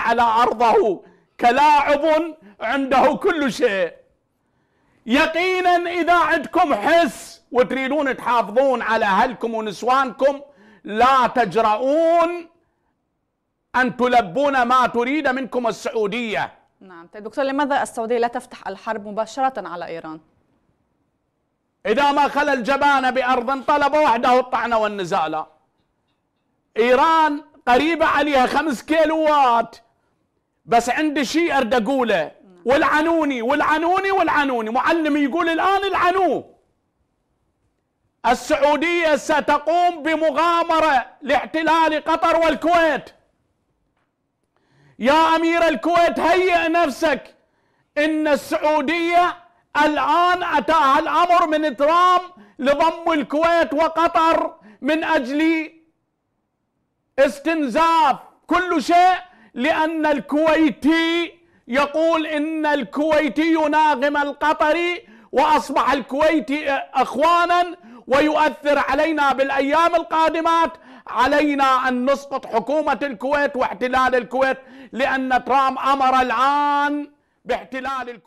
على أرضه كلاعب عنده كل شيء يقينا إذا عندكم حس وتريدون تحافظون على أهلكم ونسوانكم لا تجرؤون أن تلبون ما تريد منكم السعودية نعم طيب دكتور لماذا السعودية لا تفتح الحرب مباشرة على إيران؟ إذا ما خلى الجبان بأرض طلب وحده الطعن والنزالة إيران قريبة عليها خمس كيلوات بس عندي شيء أرد أقوله والعنوني والعنوني والعنوني معلم يقول الآن العنو السعودية ستقوم بمغامرة لاحتلال قطر والكويت يا أمير الكويت هيئ نفسك إن السعودية الآن أتاها الأمر من ترام لضم الكويت وقطر من أجل استنزاف كل شيء لأن الكويتي يقول إن الكويتي يناغم القطري وأصبح الكويتي أخوانا ويؤثر علينا بالأيام القادمات علينا أن نسقط حكومة الكويت واحتلال الكويت لأن ترامب أمر الآن باحتلال الكويت